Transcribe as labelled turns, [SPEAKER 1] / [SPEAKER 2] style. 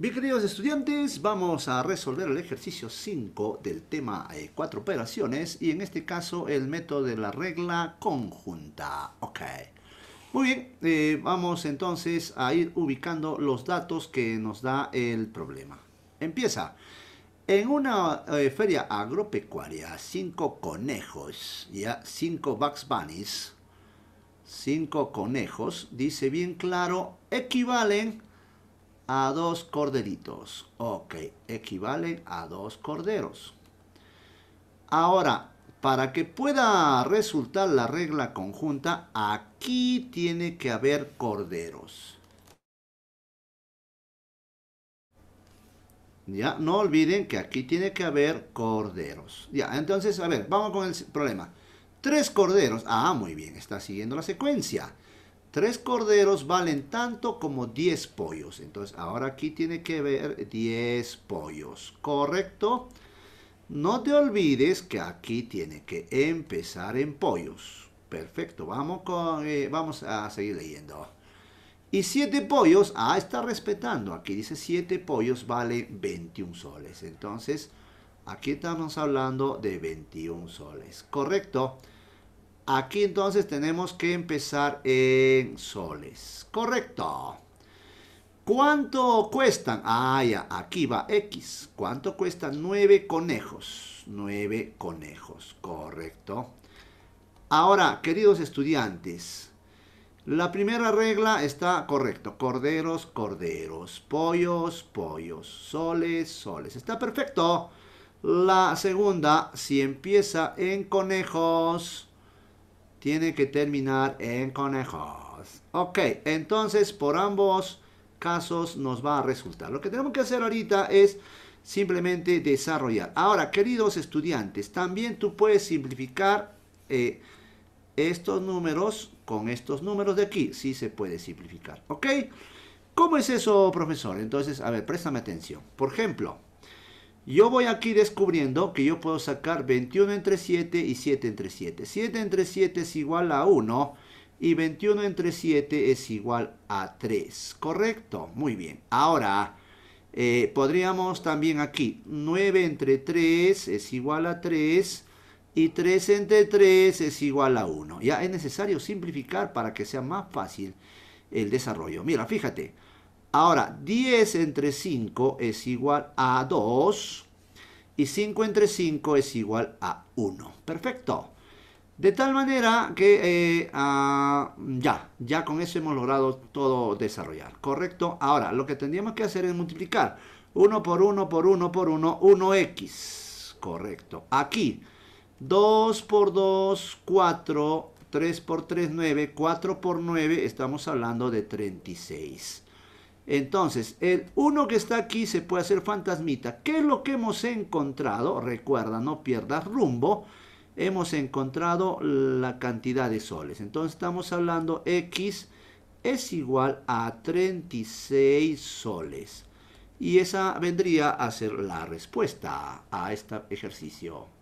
[SPEAKER 1] Bien, queridos estudiantes, vamos a resolver el ejercicio 5 del tema 4 eh, operaciones y en este caso el método de la regla conjunta. Ok. Muy bien, eh, vamos entonces a ir ubicando los datos que nos da el problema. Empieza. En una eh, feria agropecuaria, 5 conejos, ya 5 Bugs Bunnies, 5 conejos, dice bien claro, equivalen a dos corderitos. Ok, equivale a dos corderos. Ahora, para que pueda resultar la regla conjunta, aquí tiene que haber corderos. Ya, no olviden que aquí tiene que haber corderos. Ya, entonces, a ver, vamos con el problema. Tres corderos. Ah, muy bien, está siguiendo la secuencia. Tres corderos valen tanto como 10 pollos. Entonces, ahora aquí tiene que ver 10 pollos, ¿correcto? No te olvides que aquí tiene que empezar en pollos. Perfecto, vamos, con, eh, vamos a seguir leyendo. Y siete pollos, ah, está respetando. Aquí dice siete pollos vale 21 soles. Entonces, aquí estamos hablando de 21 soles, ¿correcto? correcto Aquí entonces tenemos que empezar en soles. Correcto. ¿Cuánto cuestan? Ah, ya, aquí va X. ¿Cuánto cuestan nueve conejos? Nueve conejos, correcto. Ahora, queridos estudiantes, la primera regla está correcto. Corderos, corderos. Pollos, pollos. Soles, soles. Está perfecto. La segunda, si empieza en conejos, tiene que terminar en conejos. Ok, entonces por ambos casos nos va a resultar. Lo que tenemos que hacer ahorita es simplemente desarrollar. Ahora, queridos estudiantes, también tú puedes simplificar eh, estos números con estos números de aquí. Sí se puede simplificar, ¿ok? ¿Cómo es eso, profesor? Entonces, a ver, préstame atención. Por ejemplo, yo voy aquí descubriendo que yo puedo sacar 21 entre 7 y 7 entre 7. 7 entre 7 es igual a 1 y 21 entre 7 es igual a 3. ¿Correcto? Muy bien. Ahora, eh, podríamos también aquí, 9 entre 3 es igual a 3 y 3 entre 3 es igual a 1. Ya es necesario simplificar para que sea más fácil el desarrollo. Mira, fíjate. Ahora, 10 entre 5 es igual a 2 y 5 entre 5 es igual a 1. Perfecto. De tal manera que eh, ah, ya, ya con eso hemos logrado todo desarrollar, ¿correcto? Ahora, lo que tendríamos que hacer es multiplicar 1 por 1 por 1 por 1, 1x, correcto. Aquí, 2 por 2, 4, 3 por 3, 9, 4 por 9, estamos hablando de 36. Entonces, el uno que está aquí se puede hacer fantasmita. ¿Qué es lo que hemos encontrado? Recuerda, no pierdas rumbo. Hemos encontrado la cantidad de soles. Entonces, estamos hablando X es igual a 36 soles. Y esa vendría a ser la respuesta a este ejercicio.